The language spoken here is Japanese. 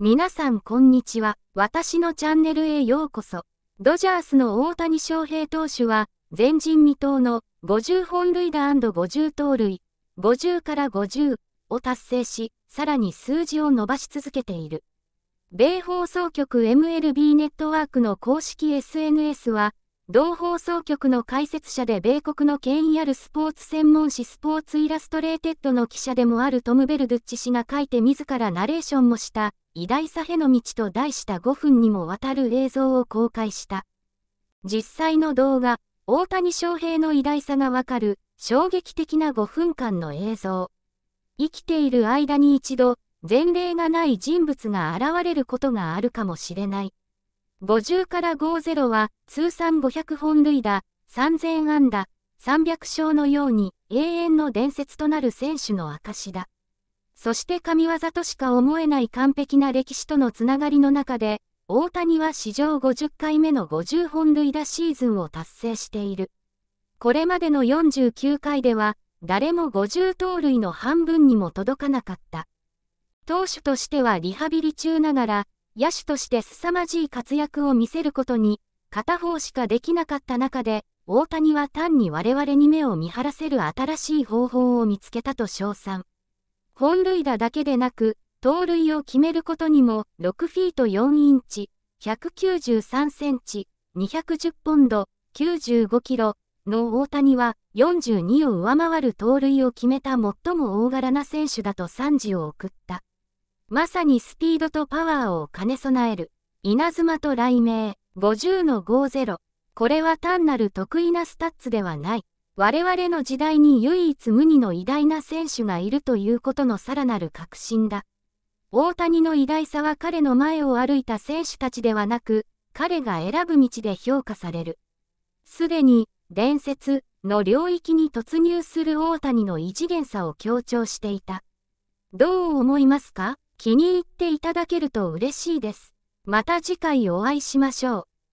皆さんこんにちは。私のチャンネルへようこそ。ドジャースの大谷翔平投手は、前人未到の50本塁打 &50 盗塁、50から50を達成し、さらに数字を伸ばし続けている。米放送局 MLB ネットワークの公式 SNS は、同放送局の解説者で米国の権威あるスポーツ専門誌スポーツイラストレーテッドの記者でもあるトム・ベルドッチ氏が書いて自らナレーションもした、偉大さへの道と題した5分にもわたる映像を公開した。実際の動画、大谷翔平の偉大さがわかる衝撃的な5分間の映像。生きている間に一度、前例がない人物が現れることがあるかもしれない。50から50は通算500本塁打、3000安打、300勝のように永遠の伝説となる選手の証だ。そして神業としか思えない完璧な歴史とのつながりの中で、大谷は史上50回目の50本塁打シーズンを達成している。これまでの49回では、誰も50盗塁の半分にも届かなかった。投手としてはリハビリ中ながら、野手として凄まじい活躍を見せることに、片方しかできなかった中で、大谷は単に我々に目を見張らせる新しい方法を見つけたと称賛。本塁打だけでなく、盗塁を決めることにも6フィート4インチ、193センチ、210ポンド、95キロの大谷は42を上回る盗塁を決めた最も大柄な選手だと賛辞を送った。まさにスピードとパワーを兼ね備える、稲妻と雷鳴、50の50。これは単なる得意なスタッツではない。我々の時代に唯一無二の偉大な選手がいるということのさらなる確信だ。大谷の偉大さは彼の前を歩いた選手たちではなく、彼が選ぶ道で評価される。すでに、伝説の領域に突入する大谷の異次元さを強調していた。どう思いますか気に入っていただけると嬉しいです。また次回お会いしましょう。